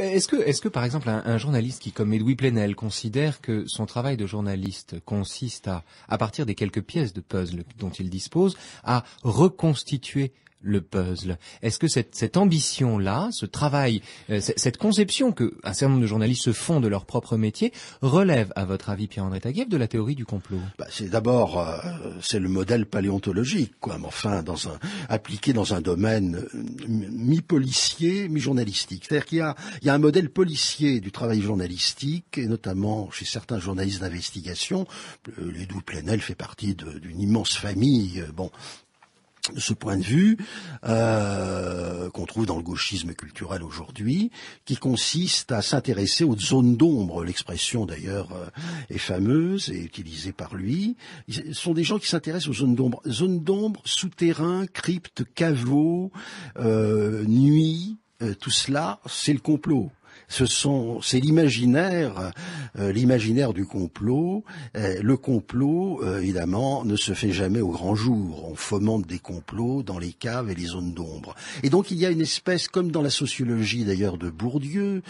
est-ce que, est-ce que par exemple un, journaliste qui, comme Edoui Plenel, considère que son travail de journaliste consiste à, à partir des quelques pièces de puzzle dont il dispose, à reconstituer le puzzle. Est-ce que cette, ambition-là, ce travail, euh, cette conception que un certain nombre de journalistes se font de leur propre métier, relève, à votre avis, Pierre-André Taguieff, de la théorie du complot bah, C'est d'abord, euh, c'est le modèle paléontologique, quoi, enfin, dans un, appliqué dans un domaine euh, mi-policier, mi-journalistique. C'est-à-dire qu'il y a, il y a un modèle policier du travail journalistique, et notamment chez certains journalistes d'investigation. Les Plenel fait partie d'une immense famille, bon, ce point de vue euh, qu'on trouve dans le gauchisme culturel aujourd'hui, qui consiste à s'intéresser aux zones d'ombre. L'expression d'ailleurs euh, est fameuse et utilisée par lui. Ce sont des gens qui s'intéressent aux zones d'ombre. Zones d'ombre, souterrains, cryptes, caveaux, euh, nuits, euh, tout cela, c'est le complot. Ce sont, c'est l'imaginaire, euh, l'imaginaire du complot. Euh, le complot, euh, évidemment, ne se fait jamais au grand jour. On fomente des complots dans les caves et les zones d'ombre. Et donc il y a une espèce, comme dans la sociologie d'ailleurs de Bourdieu,